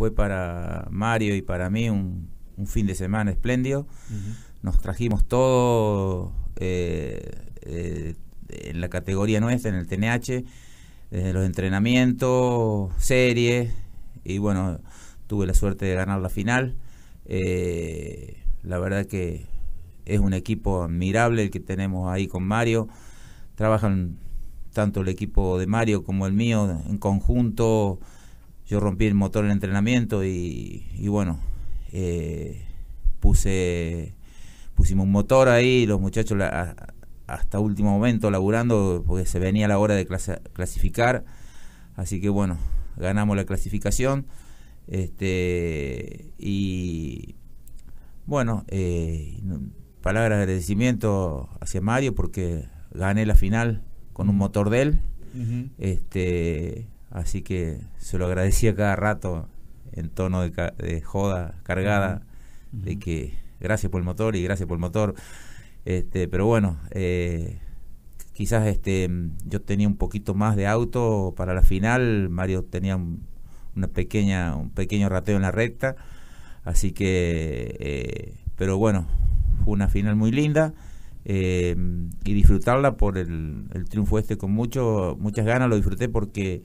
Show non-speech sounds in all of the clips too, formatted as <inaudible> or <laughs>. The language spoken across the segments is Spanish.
fue para Mario y para mí un, fin de semana espléndido. Nos trajimos todo eh, eh, en la categoría nuestra, en el TNH, desde los entrenamientos, series, y bueno, tuve la suerte de ganar la final. Eh, la verdad que es un equipo admirable el que tenemos ahí con Mario. Trabajan tanto el equipo de Mario como el mío en conjunto yo rompí el motor en el entrenamiento y, bueno, eh, pusimos un motor ahí, los muchachos hasta último momento laburando porque se venía la hora de clasificar, así que bueno, ganamos la clasificación este y bueno, eh, palabras de agradecimiento hacia Mario porque gané la final con un motor de él. Este Así que se lo agradecía cada rato en tono de, joda cargada, de que gracias por el motor y gracias por el motor. Este, pero bueno, eh, quizás este, yo tenía un poquito más de auto para la final, Mario tenía un, una pequeña, un pequeño rateo en la recta, así que, eh, pero bueno, fue una final muy linda. Eh, y disfrutarla por el, el triunfo este con mucho, muchas ganas, lo disfruté porque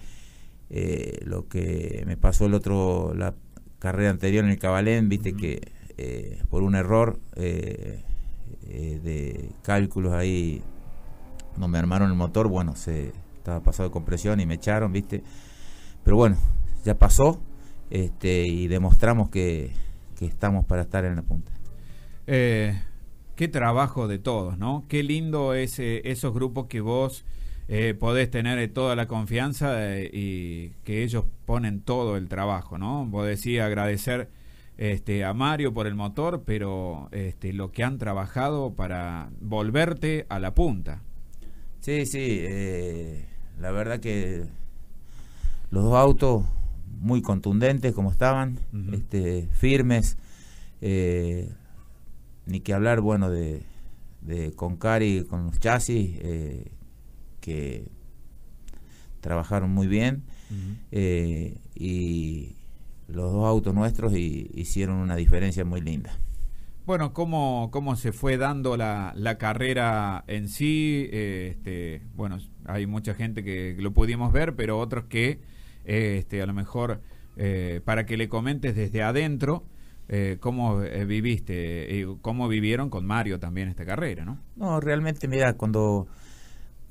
eh, lo que me pasó el otro, la carrera anterior en el Cabalén, viste que eh, por un error eh, de cálculos ahí no me armaron el motor, bueno, se estaba pasado de compresión y me echaron, viste. Pero bueno, ya pasó este, y demostramos que, estamos para estar en la punta. qué trabajo de todos, ¿no? Qué lindo ese esos grupos que vos eh, podés tener eh, toda la confianza eh, y que ellos ponen todo el trabajo, ¿no? Vos decís agradecer este, a Mario por el motor, pero este, lo que han trabajado para volverte a la punta. Sí, sí, la verdad que los dos autos muy contundentes como estaban, este, firmes, ni que hablar, bueno, de, con Cari, con los chasis, que trabajaron muy bien eh, y los dos autos nuestros hicieron una diferencia muy linda. Bueno, ¿cómo, cómo se fue dando la, carrera en sí? Eh, este, bueno, hay mucha gente que lo pudimos ver, pero otros que eh, este, a lo mejor para que le comentes desde adentro. ¿Cómo viviste y cómo vivieron con Mario también esta carrera? No, no realmente, mira, cuando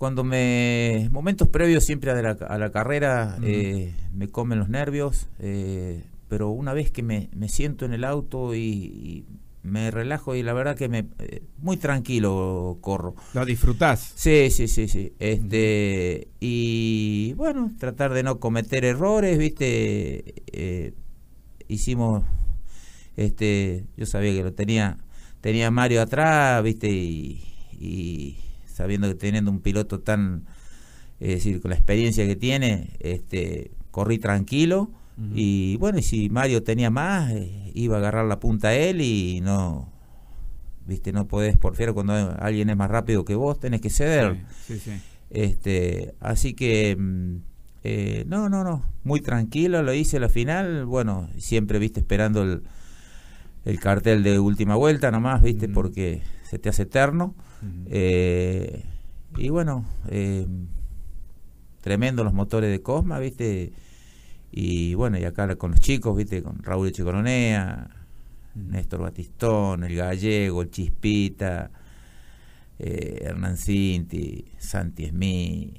cuando me. momentos previos siempre a la, carrera eh, me comen los nervios, eh, pero una vez que me, siento en el auto y, me relajo y la verdad que me. Eh, muy tranquilo corro. ¿Lo disfrutás? Sí, sí, sí, sí. Este, Y bueno, tratar de no cometer errores, ¿viste? hicimos. Este, yo sabía que lo tenía. Tenía Mario atrás, ¿viste? y sabiendo que teniendo un piloto tan, es decir, con la experiencia que tiene, este, corrí tranquilo. Y bueno, y si Mario tenía más, eh, iba a agarrar la punta a él y no, viste, no podés porfiar cuando alguien es más rápido que vos, tenés que ceder. Este, así que, mm, eh, no, no, no, muy tranquilo, lo hice la final, bueno, siempre, viste, esperando el, el cartel de última vuelta nomás, viste, porque se te hace eterno. Eh, y bueno, eh, tremendo los motores de Cosma, ¿viste? Y bueno, y acá con los chicos, ¿viste? Con Raúl Echecoronea, Néstor Batistón, el Gallego, el Chispita, eh, Hernán Cinti, Santi Smith.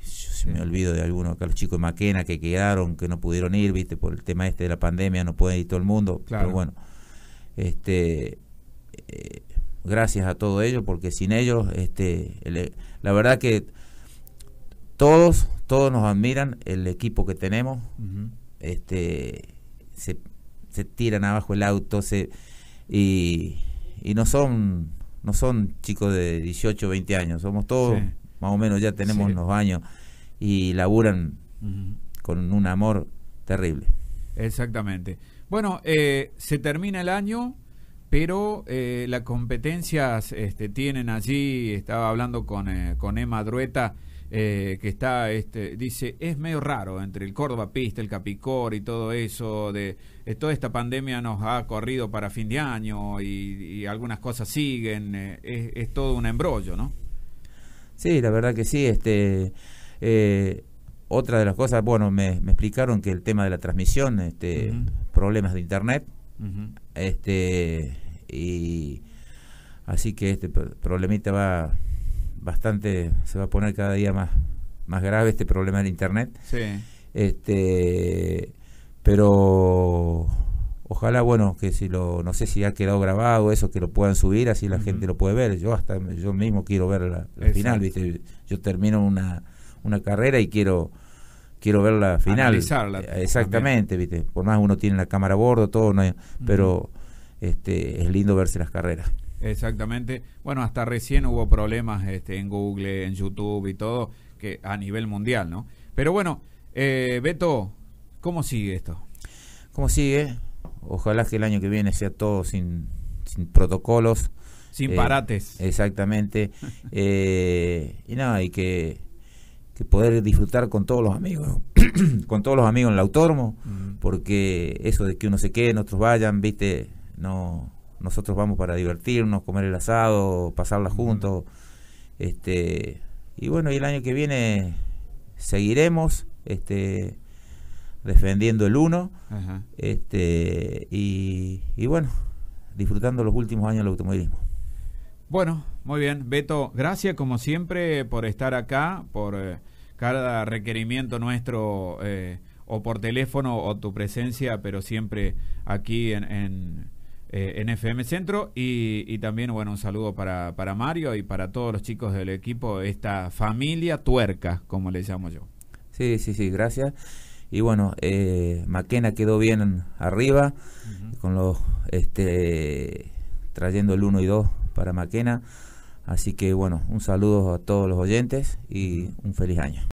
Yo se me olvido de algunos acá, los chicos de Maquena que quedaron, que no pudieron ir, ¿viste? Por el tema este de la pandemia, no puede ir todo el mundo. Pero bueno, este gracias a todos ellos, porque sin ellos, este, la verdad que todos, todos nos admiran el equipo que tenemos, este, se, tiran abajo el auto, se, y, no son, no son chicos de 18, 20 años, somos todos, más o menos ya tenemos los unos años, y laburan con un amor terrible. Exactamente. Bueno, eh, se termina el año, pero eh, las competencias este, tienen allí, estaba hablando con, eh, con Emma Drueta, eh, que está, este, dice, es medio raro entre el Córdoba Pista, el Capicor y todo eso, de eh, toda esta pandemia nos ha corrido para fin de año y, algunas cosas siguen, es, todo un embrollo, ¿no? Sí, la verdad que sí, este... otra de las cosas, bueno, me, explicaron que el tema de la transmisión, este, problemas de internet, este, y así que este problemita va bastante, se va a poner cada día más, más grave este problema del internet. Sí. Este, pero ojalá, bueno, que si lo, no sé si ha quedado grabado eso, que lo puedan subir, así la gente lo puede ver. Yo hasta, yo mismo quiero ver la, final, ¿viste? Yo termino una carrera y quiero quiero ver la final. Analizarla. Eh, exactamente, ¿viste? Por más uno tiene la cámara a bordo, todo, no pero este, es lindo verse las carreras. Exactamente. Bueno, hasta recién hubo problemas este, en Google, en YouTube y todo, que a nivel mundial, ¿no? Pero bueno, eh, Beto, ¿cómo sigue esto? ¿Cómo sigue? Ojalá que el año que viene sea todo sin, protocolos. Sin eh, parates. Exactamente. <laughs> Eh, y nada, y que que poder disfrutar con todos los amigos, <clears throat> con todos los amigos en el autónomo porque eso de que uno se quede, nosotros vayan, viste, no, nosotros vamos para divertirnos, comer el asado, pasarla juntos, este, y bueno, y el año que viene seguiremos, este, defendiendo el uno, este, y bueno, disfrutando los últimos años del automovilismo. Bueno, muy bien. Beto, gracias como siempre por estar acá, por eh, cada requerimiento nuestro eh, o por teléfono o tu presencia, pero siempre aquí en, en, eh, FM Centro. Y, también, bueno, un saludo para, Mario y para todos los chicos del equipo, esta familia tuerca, como le llamo yo. Sí, sí, sí, gracias. Y bueno, eh, Maquena quedó bien arriba, con los, este, trayendo el 1 y 2 para Maquena. Así que bueno, un saludo a todos los oyentes y un feliz año.